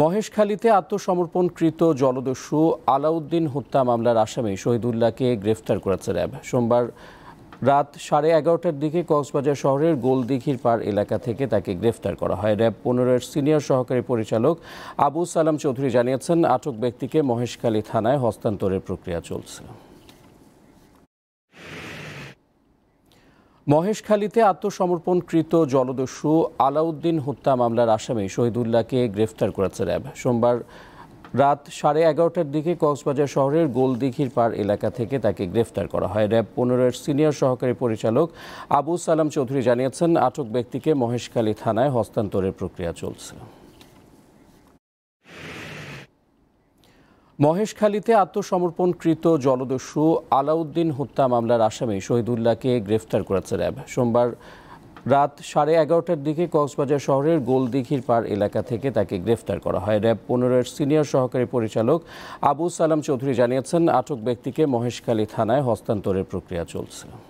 মহেশখালীতে আত্মসমর্পণকৃত জলদস্যু আলাউদ্দিন হত্যা মামলার আসামি শহীদুল্লাহকে গ্রেফতার করেছে র্যাব সোমবার রাত সাড়ে এগারোটার দিকে কক্সবাজার শহরের গোলদিঘির পাড় এলাকা থেকে তাকে গ্রেফতার করা হয় র্যাব পনেরোর সিনিয়র সহকারী পরিচালক আবু সালাম চৌধুরী জানিয়েছেন আটক ব্যক্তিকে মহেশখালী থানায় হস্তান্তরের প্রক্রিয়া চলছে মহেশখালীতে আত্মসমর্পণকৃত জলদস্যু আলাউদ্দিন হত্যা মামলার আসামি শহীদুল্লাহকে গ্রেফতার করেছে র্যাব সোমবার রাত সাড়ে এগারোটার দিকে কক্সবাজার শহরের গোলদিঘির পাড় এলাকা থেকে তাকে গ্রেফতার করা হয় র্যাব পনেরোর সিনিয়র সহকারী পরিচালক আবু সালাম চৌধুরী জানিয়েছেন আটক ব্যক্তিকে মহেশখালী থানায় হস্তান্তরের প্রক্রিয়া চলছে মহেশখালীতে আত্মসমর্পণকৃত জলদস্যু আলাউদ্দিন হত্যা মামলার আসামি শহীদুল্লাহকে গ্রেফতার করেছে র্যাব সোমবার রাত সাড়ে এগারোটার দিকে কক্সবাজার শহরের গোলদিঘির পাড় এলাকা থেকে তাকে গ্রেফতার করা হয় র্যাব পনেরোর সিনিয়র সহকারী পরিচালক আবু সালাম চৌধুরী জানিয়েছেন আটক ব্যক্তিকে মহেশখালী থানায় হস্তান্তরের প্রক্রিয়া চলছে